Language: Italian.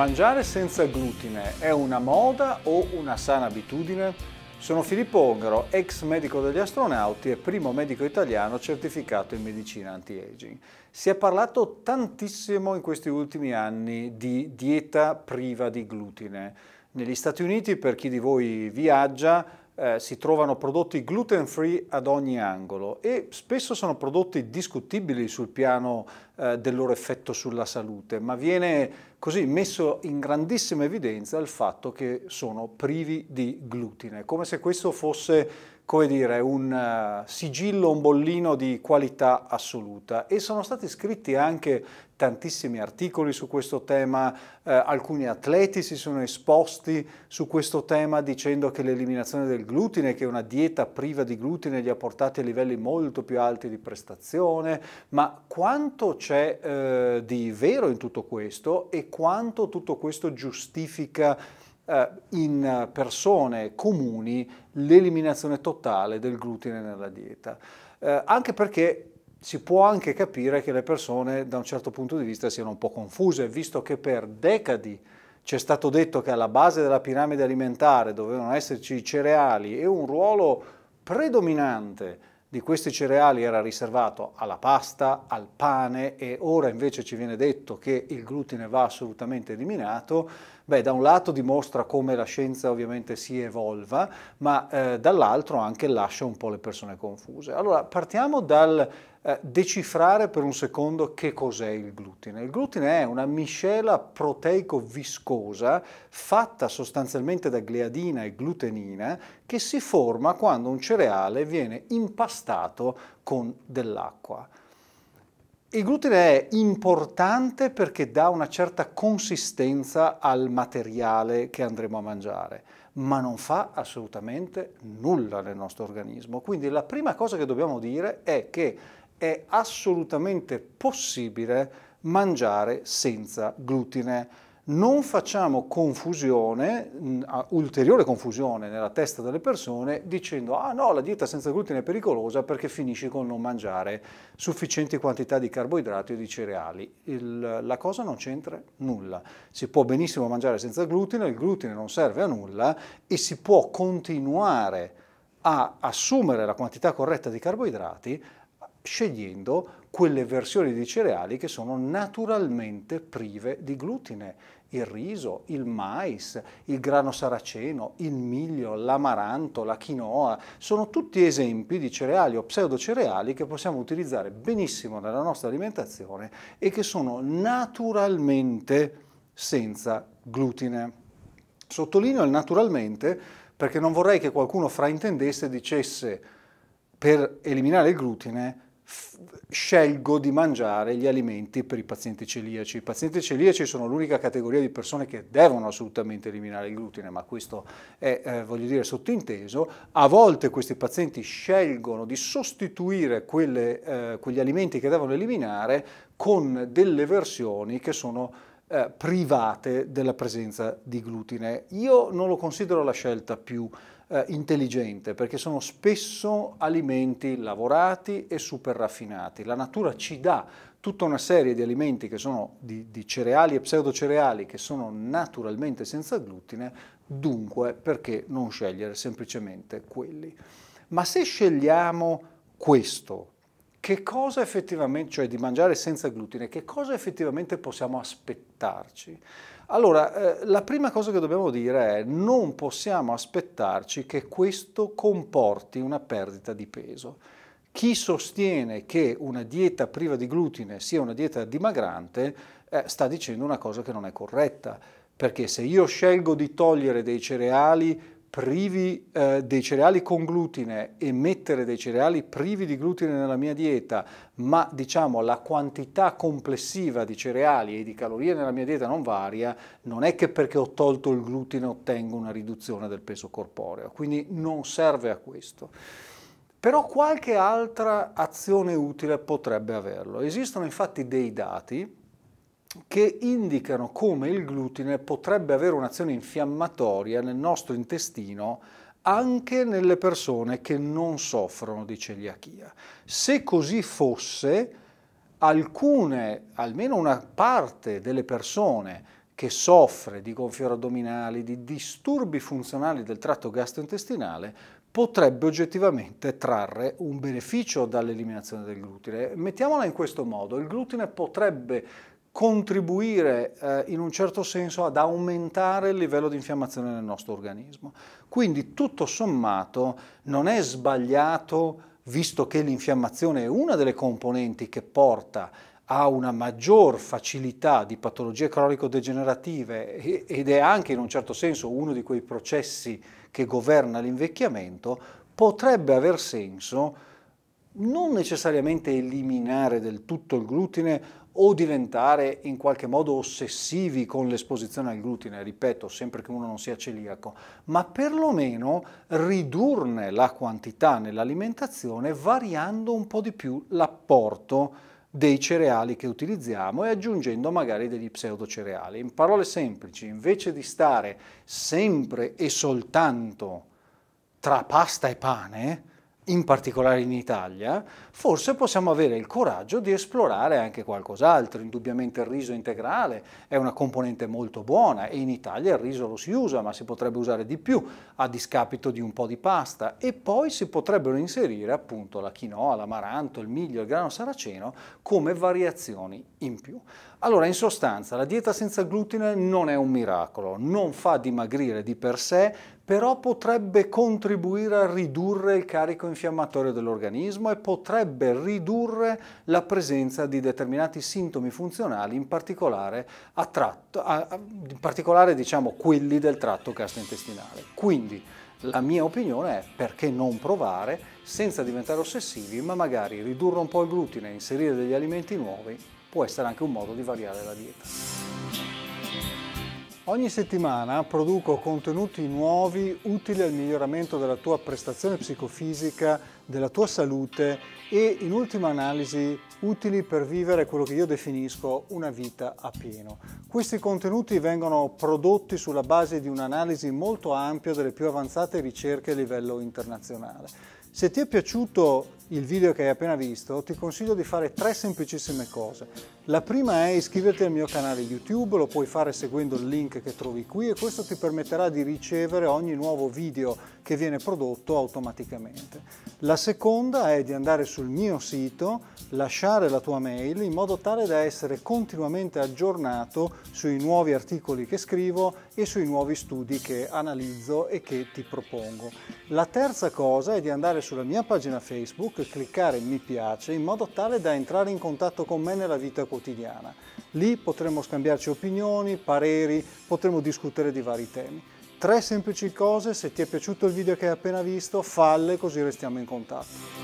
Mangiare senza glutine è una moda o una sana abitudine? Sono Filippo Ongaro, ex medico degli astronauti e primo medico italiano certificato in medicina anti-aging. Si è parlato tantissimo in questi ultimi anni di dieta priva di glutine. Negli Stati Uniti, per chi di voi viaggia, eh, si trovano prodotti gluten free ad ogni angolo e spesso sono prodotti discutibili sul piano eh, del loro effetto sulla salute, ma viene così messo in grandissima evidenza il fatto che sono privi di glutine, come se questo fosse come dire, un uh, sigillo, un bollino di qualità assoluta e sono stati scritti anche tantissimi articoli su questo tema, eh, alcuni atleti si sono esposti su questo tema dicendo che l'eliminazione del glutine, che una dieta priva di glutine li ha portati a livelli molto più alti di prestazione, ma quanto c'è eh, di vero in tutto questo e quanto tutto questo giustifica eh, in persone comuni l'eliminazione totale del glutine nella dieta. Eh, anche perché si può anche capire che le persone da un certo punto di vista siano un po' confuse, visto che per decadi ci è stato detto che alla base della piramide alimentare dovevano esserci i cereali e un ruolo predominante di questi cereali era riservato alla pasta, al pane e ora invece ci viene detto che il glutine va assolutamente eliminato, Beh, da un lato dimostra come la scienza ovviamente si evolva, ma eh, dall'altro anche lascia un po' le persone confuse. Allora, partiamo dal eh, decifrare per un secondo che cos'è il glutine. Il glutine è una miscela proteico-viscosa fatta sostanzialmente da gliadina e glutenina che si forma quando un cereale viene impastato con dell'acqua. Il glutine è importante perché dà una certa consistenza al materiale che andremo a mangiare, ma non fa assolutamente nulla nel nostro organismo. Quindi la prima cosa che dobbiamo dire è che è assolutamente possibile mangiare senza glutine non facciamo confusione, ulteriore confusione nella testa delle persone dicendo ah no la dieta senza glutine è pericolosa perché finisci con non mangiare sufficienti quantità di carboidrati o di cereali. Il, la cosa non c'entra nulla, si può benissimo mangiare senza glutine, il glutine non serve a nulla e si può continuare a assumere la quantità corretta di carboidrati scegliendo quelle versioni di cereali che sono naturalmente prive di glutine, il riso, il mais, il grano saraceno, il miglio, l'amaranto, la quinoa, sono tutti esempi di cereali o pseudocereali che possiamo utilizzare benissimo nella nostra alimentazione e che sono naturalmente senza glutine. Sottolineo il naturalmente perché non vorrei che qualcuno fraintendesse e dicesse per eliminare il glutine scelgo di mangiare gli alimenti per i pazienti celiaci. I pazienti celiaci sono l'unica categoria di persone che devono assolutamente eliminare il glutine, ma questo è, eh, voglio dire, sottinteso. A volte questi pazienti scelgono di sostituire quelle, eh, quegli alimenti che devono eliminare con delle versioni che sono eh, private della presenza di glutine. Io non lo considero la scelta più eh, intelligente perché sono spesso alimenti lavorati e super raffinati. La natura ci dà tutta una serie di alimenti che sono di, di cereali e pseudocereali che sono naturalmente senza glutine, dunque perché non scegliere semplicemente quelli? Ma se scegliamo questo, che cosa effettivamente, cioè di mangiare senza glutine, che cosa effettivamente possiamo aspettarci? Allora, eh, la prima cosa che dobbiamo dire è non possiamo aspettarci che questo comporti una perdita di peso. Chi sostiene che una dieta priva di glutine sia una dieta dimagrante eh, sta dicendo una cosa che non è corretta, perché se io scelgo di togliere dei cereali privi eh, dei cereali con glutine e mettere dei cereali privi di glutine nella mia dieta, ma diciamo la quantità complessiva di cereali e di calorie nella mia dieta non varia, non è che perché ho tolto il glutine ottengo una riduzione del peso corporeo, quindi non serve a questo. Però qualche altra azione utile potrebbe averlo. Esistono infatti dei dati che indicano come il glutine potrebbe avere un'azione infiammatoria nel nostro intestino anche nelle persone che non soffrono di celiachia. Se così fosse, alcune, almeno una parte delle persone che soffre di gonfiore addominali, di disturbi funzionali del tratto gastrointestinale, potrebbe oggettivamente trarre un beneficio dall'eliminazione del glutine. Mettiamola in questo modo, il glutine potrebbe contribuire eh, in un certo senso ad aumentare il livello di infiammazione nel nostro organismo. Quindi tutto sommato non è sbagliato, visto che l'infiammazione è una delle componenti che porta a una maggior facilità di patologie cronico-degenerative ed è anche in un certo senso uno di quei processi che governa l'invecchiamento, potrebbe aver senso non necessariamente eliminare del tutto il glutine o diventare in qualche modo ossessivi con l'esposizione al glutine, ripeto, sempre che uno non sia celiaco, ma perlomeno ridurne la quantità nell'alimentazione variando un po' di più l'apporto dei cereali che utilizziamo e aggiungendo magari degli pseudocereali. In parole semplici, invece di stare sempre e soltanto tra pasta e pane, in particolare in Italia, forse possiamo avere il coraggio di esplorare anche qualcos'altro. Indubbiamente il riso integrale è una componente molto buona e in Italia il riso lo si usa, ma si potrebbe usare di più a discapito di un po' di pasta. E poi si potrebbero inserire appunto la quinoa, l'amaranto, il miglio, il grano saraceno come variazioni in più. Allora, in sostanza, la dieta senza glutine non è un miracolo, non fa dimagrire di per sé, però potrebbe contribuire a ridurre il carico infiammatorio dell'organismo e potrebbe ridurre la presenza di determinati sintomi funzionali, in particolare, tratto, a, a, in particolare diciamo, quelli del tratto gastrointestinale. Quindi, la mia opinione è perché non provare senza diventare ossessivi, ma magari ridurre un po' il glutine e inserire degli alimenti nuovi può essere anche un modo di variare la dieta. Ogni settimana produco contenuti nuovi utili al miglioramento della tua prestazione psicofisica, della tua salute e in ultima analisi utili per vivere quello che io definisco una vita a pieno. Questi contenuti vengono prodotti sulla base di un'analisi molto ampia delle più avanzate ricerche a livello internazionale. Se ti è piaciuto il video che hai appena visto, ti consiglio di fare tre semplicissime cose. La prima è iscriverti al mio canale YouTube, lo puoi fare seguendo il link che trovi qui e questo ti permetterà di ricevere ogni nuovo video che viene prodotto automaticamente. La seconda è di andare sul mio sito, lasciare la tua mail in modo tale da essere continuamente aggiornato sui nuovi articoli che scrivo e sui nuovi studi che analizzo e che ti propongo. La terza cosa è di andare sulla mia pagina Facebook e cliccare mi piace in modo tale da entrare in contatto con me nella vita quotidiana. Lì potremo scambiarci opinioni, pareri, potremo discutere di vari temi. Tre semplici cose, se ti è piaciuto il video che hai appena visto, falle così restiamo in contatto.